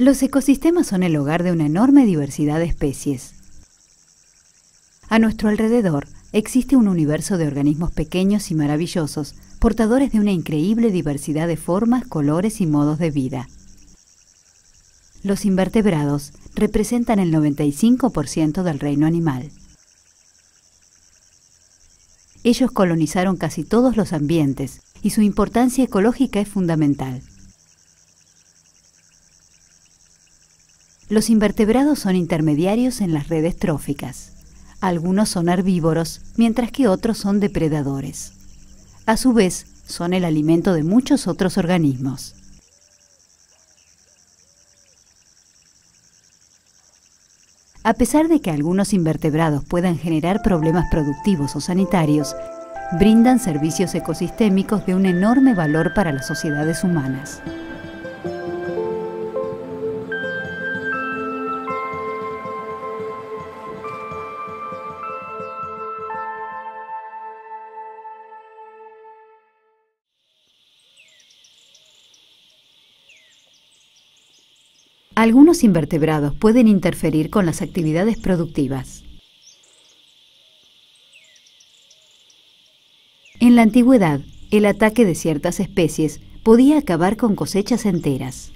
Los ecosistemas son el hogar de una enorme diversidad de especies. A nuestro alrededor existe un universo de organismos pequeños y maravillosos, portadores de una increíble diversidad de formas, colores y modos de vida. Los invertebrados representan el 95% del reino animal. Ellos colonizaron casi todos los ambientes y su importancia ecológica es fundamental. Los invertebrados son intermediarios en las redes tróficas. Algunos son herbívoros, mientras que otros son depredadores. A su vez, son el alimento de muchos otros organismos. A pesar de que algunos invertebrados puedan generar problemas productivos o sanitarios, brindan servicios ecosistémicos de un enorme valor para las sociedades humanas. Algunos invertebrados pueden interferir con las actividades productivas. En la antigüedad, el ataque de ciertas especies podía acabar con cosechas enteras.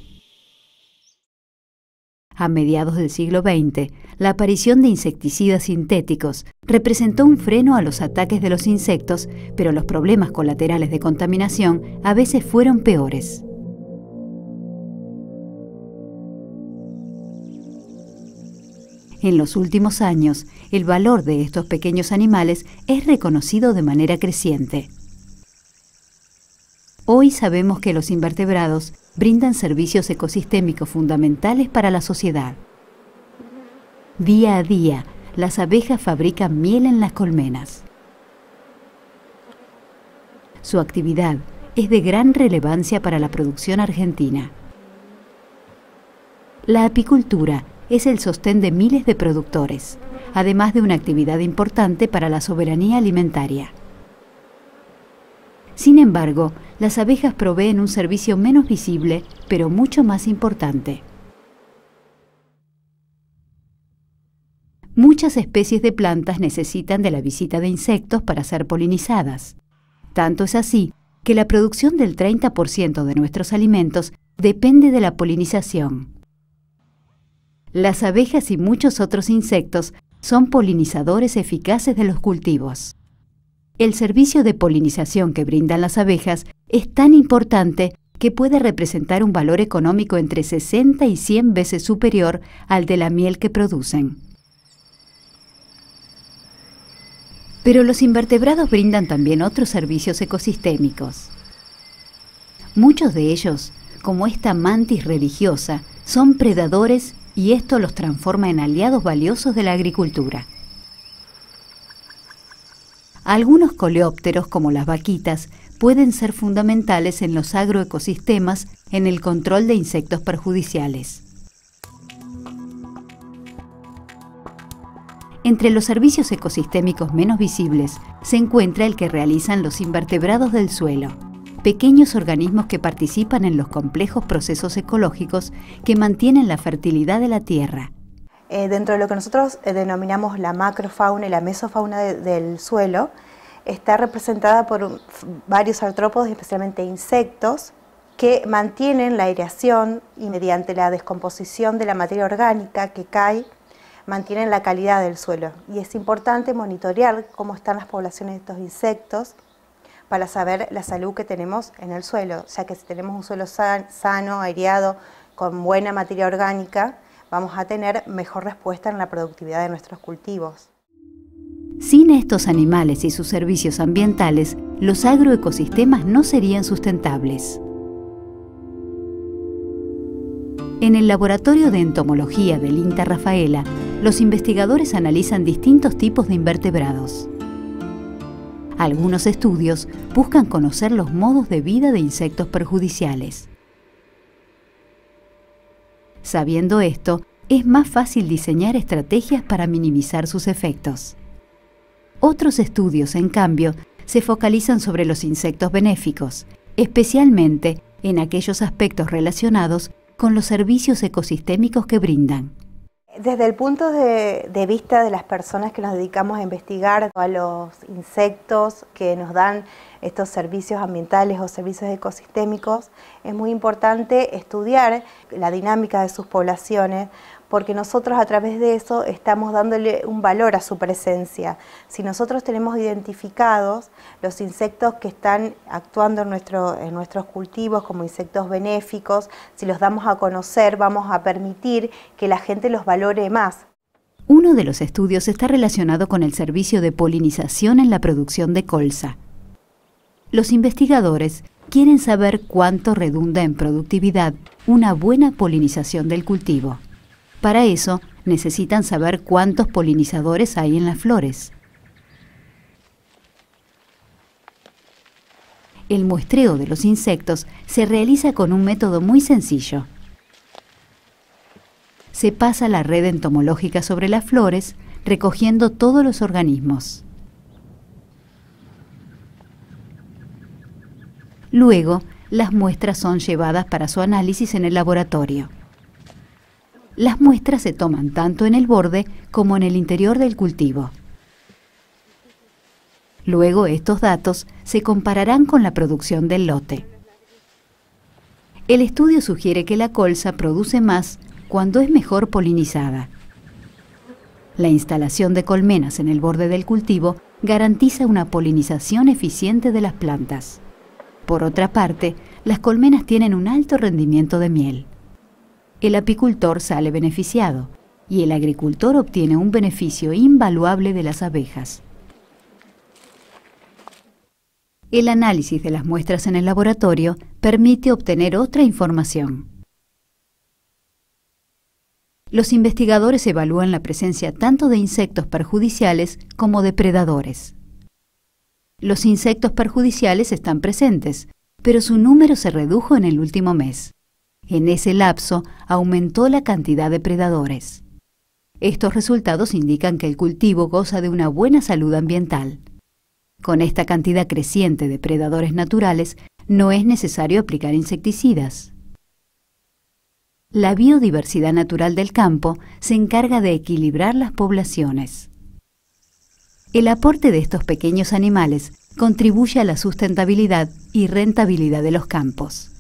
A mediados del siglo XX, la aparición de insecticidas sintéticos representó un freno a los ataques de los insectos, pero los problemas colaterales de contaminación a veces fueron peores. En los últimos años, el valor de estos pequeños animales es reconocido de manera creciente. Hoy sabemos que los invertebrados brindan servicios ecosistémicos fundamentales para la sociedad. Día a día, las abejas fabrican miel en las colmenas. Su actividad es de gran relevancia para la producción argentina. La apicultura es el sostén de miles de productores, además de una actividad importante para la soberanía alimentaria. Sin embargo, las abejas proveen un servicio menos visible, pero mucho más importante. Muchas especies de plantas necesitan de la visita de insectos para ser polinizadas. Tanto es así que la producción del 30% de nuestros alimentos depende de la polinización las abejas y muchos otros insectos son polinizadores eficaces de los cultivos. El servicio de polinización que brindan las abejas es tan importante que puede representar un valor económico entre 60 y 100 veces superior al de la miel que producen. Pero los invertebrados brindan también otros servicios ecosistémicos. Muchos de ellos, como esta mantis religiosa, son predadores y esto los transforma en aliados valiosos de la agricultura. Algunos coleópteros, como las vaquitas, pueden ser fundamentales en los agroecosistemas en el control de insectos perjudiciales. Entre los servicios ecosistémicos menos visibles se encuentra el que realizan los invertebrados del suelo pequeños organismos que participan en los complejos procesos ecológicos que mantienen la fertilidad de la tierra. Eh, dentro de lo que nosotros eh, denominamos la macrofauna y la mesofauna del suelo, está representada por varios artrópodos, especialmente insectos, que mantienen la aireación y mediante la descomposición de la materia orgánica que cae, mantienen la calidad del suelo. Y es importante monitorear cómo están las poblaciones de estos insectos para saber la salud que tenemos en el suelo, ya que si tenemos un suelo sano, aireado, con buena materia orgánica, vamos a tener mejor respuesta en la productividad de nuestros cultivos. Sin estos animales y sus servicios ambientales, los agroecosistemas no serían sustentables. En el Laboratorio de Entomología del INTA Rafaela, los investigadores analizan distintos tipos de invertebrados. Algunos estudios buscan conocer los modos de vida de insectos perjudiciales. Sabiendo esto, es más fácil diseñar estrategias para minimizar sus efectos. Otros estudios, en cambio, se focalizan sobre los insectos benéficos, especialmente en aquellos aspectos relacionados con los servicios ecosistémicos que brindan. Desde el punto de, vista de las personas que nos dedicamos a investigar a los insectos que nos dan estos servicios ambientales o servicios ecosistémicos, es muy importante estudiar la dinámica de sus poblaciones porque nosotros a través de eso estamos dándole un valor a su presencia. Si nosotros tenemos identificados los insectos que están actuando en, nuestros cultivos como insectos benéficos, si los damos a conocer, vamos a permitir que la gente los valore más. Uno de los estudios está relacionado con el servicio de polinización en la producción de colza. Los investigadores quieren saber cuánto redunda en productividad una buena polinización del cultivo. Para eso necesitan saber cuántos polinizadores hay en las flores. El muestreo de los insectos se realiza con un método muy sencillo. Se pasa la red entomológica sobre las flores, recogiendo todos los organismos. Luego, las muestras son llevadas para su análisis en el laboratorio. Las muestras se toman tanto en el borde como en el interior del cultivo. Luego estos datos se compararán con la producción del lote. El estudio sugiere que la colza produce más cuando es mejor polinizada. La instalación de colmenas en el borde del cultivo garantiza una polinización eficiente de las plantas. Por otra parte, las colmenas tienen un alto rendimiento de miel el apicultor sale beneficiado y el agricultor obtiene un beneficio invaluable de las abejas. El análisis de las muestras en el laboratorio permite obtener otra información. Los investigadores evalúan la presencia tanto de insectos perjudiciales como de predadores. Los insectos perjudiciales están presentes, pero su número se redujo en el último mes. En ese lapso aumentó la cantidad de predadores. Estos resultados indican que el cultivo goza de una buena salud ambiental. Con esta cantidad creciente de predadores naturales, no es necesario aplicar insecticidas. La biodiversidad natural del campo se encarga de equilibrar las poblaciones. El aporte de estos pequeños animales contribuye a la sustentabilidad y rentabilidad de los campos.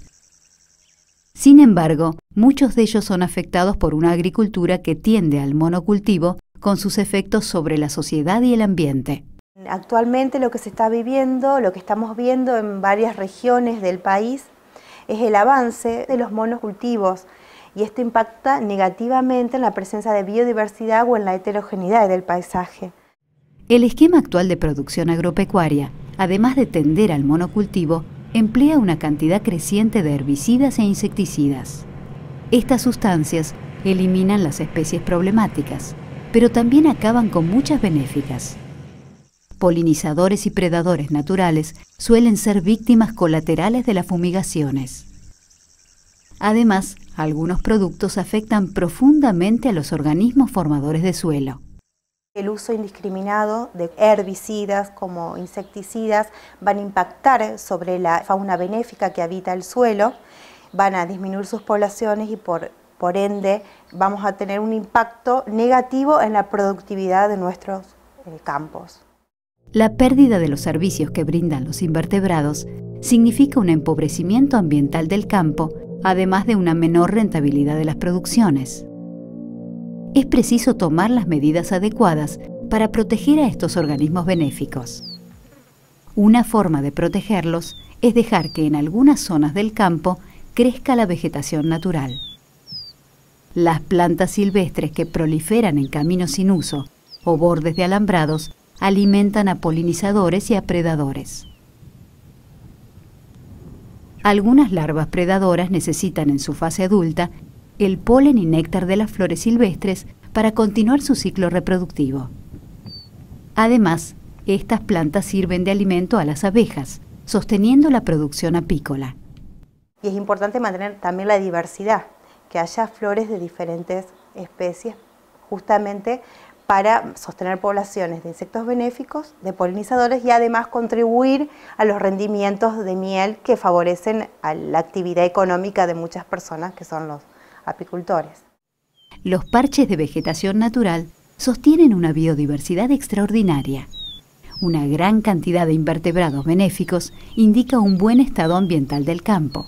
Sin embargo, muchos de ellos son afectados por una agricultura que tiende al monocultivo con sus efectos sobre la sociedad y el ambiente. Actualmente lo que se está viviendo, lo que estamos viendo en varias regiones del país, es el avance de los monocultivos y esto impacta negativamente en la presencia de biodiversidad o en la heterogeneidad del paisaje. El esquema actual de producción agropecuaria, además de tender al monocultivo, emplea una cantidad creciente de herbicidas e insecticidas. Estas sustancias eliminan las especies problemáticas, pero también acaban con muchas benéficas. Polinizadores y predadores naturales suelen ser víctimas colaterales de las fumigaciones. Además, algunos productos afectan profundamente a los organismos formadores de suelo. El uso indiscriminado de herbicidas como insecticidas van a impactar sobre la fauna benéfica que habita el suelo, van a disminuir sus poblaciones y por, ende vamos a tener un impacto negativo en la productividad de nuestros eh, campos. La pérdida de los servicios que brindan los invertebrados significa un empobrecimiento ambiental del campo, además de una menor rentabilidad de las producciones es preciso tomar las medidas adecuadas para proteger a estos organismos benéficos. Una forma de protegerlos es dejar que en algunas zonas del campo crezca la vegetación natural. Las plantas silvestres que proliferan en caminos sin uso o bordes de alambrados alimentan a polinizadores y a predadores. Algunas larvas predadoras necesitan en su fase adulta el polen y néctar de las flores silvestres para continuar su ciclo reproductivo. Además, estas plantas sirven de alimento a las abejas, sosteniendo la producción apícola. Y es importante mantener también la diversidad, que haya flores de diferentes especies, justamente para sostener poblaciones de insectos benéficos, de polinizadores y además contribuir a los rendimientos de miel que favorecen a la actividad económica de muchas personas que son los apicultores. Los parches de vegetación natural sostienen una biodiversidad extraordinaria. Una gran cantidad de invertebrados benéficos indica un buen estado ambiental del campo.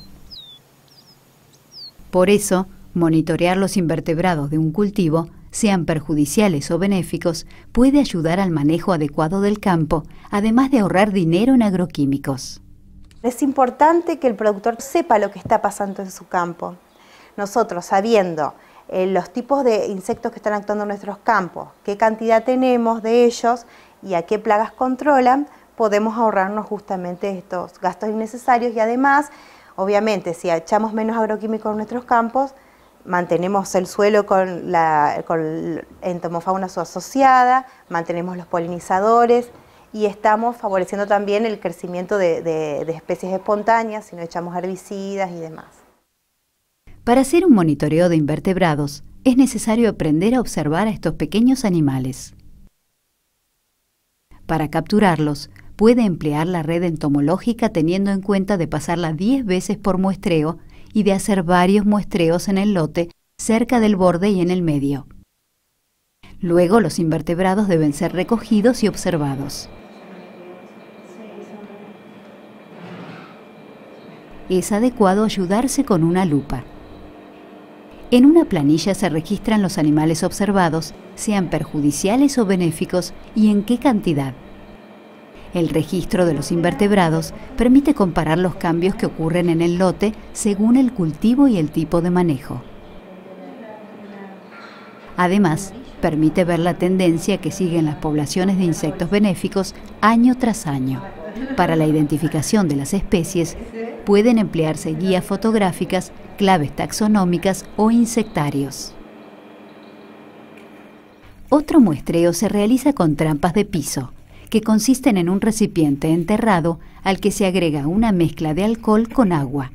Por eso, monitorear los invertebrados de un cultivo, sean perjudiciales o benéficos, puede ayudar al manejo adecuado del campo, además de ahorrar dinero en agroquímicos. Es importante que el productor sepa lo que está pasando en su campo, nosotros sabiendo eh, los tipos de insectos que están actuando en nuestros campos, qué cantidad tenemos de ellos y a qué plagas controlan, podemos ahorrarnos justamente estos gastos innecesarios y además, obviamente, si echamos menos agroquímicos en nuestros campos, mantenemos el suelo con la con entomofauna asociada, mantenemos los polinizadores y estamos favoreciendo también el crecimiento de especies espontáneas si no echamos herbicidas y demás. Para hacer un monitoreo de invertebrados, es necesario aprender a observar a estos pequeños animales. Para capturarlos, puede emplear la red entomológica teniendo en cuenta de pasarla 10 veces por muestreo y de hacer varios muestreos en el lote, cerca del borde y en el medio. Luego los invertebrados deben ser recogidos y observados. Es adecuado ayudarse con una lupa. En una planilla se registran los animales observados, sean perjudiciales o benéficos, y en qué cantidad. El registro de los invertebrados permite comparar los cambios que ocurren en el lote según el cultivo y el tipo de manejo. Además, permite ver la tendencia que siguen las poblaciones de insectos benéficos año tras año. Para la identificación de las especies pueden emplearse guías fotográficas, claves taxonómicas o insectarios. Otro muestreo se realiza con trampas de piso, que consisten en un recipiente enterrado al que se agrega una mezcla de alcohol con agua.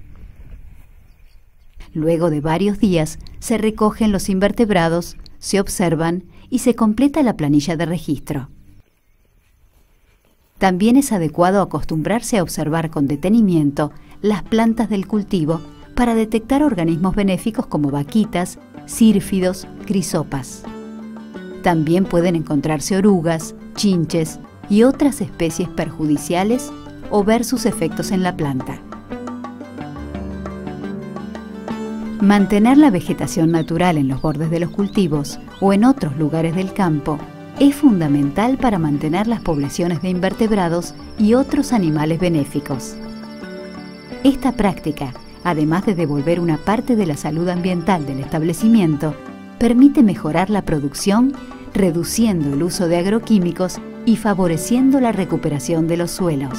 Luego de varios días, se recogen los invertebrados, se observan y se completa la planilla de registro. También es adecuado acostumbrarse a observar con detenimiento las plantas del cultivo para detectar organismos benéficos como vaquitas, sírfidos, crisopas. También pueden encontrarse orugas, chinches y otras especies perjudiciales o ver sus efectos en la planta. Mantener la vegetación natural en los bordes de los cultivos o en otros lugares del campo es fundamental para mantener las poblaciones de invertebrados y otros animales benéficos. Esta práctica, además de devolver una parte de la salud ambiental del establecimiento, permite mejorar la producción, reduciendo el uso de agroquímicos y favoreciendo la recuperación de los suelos.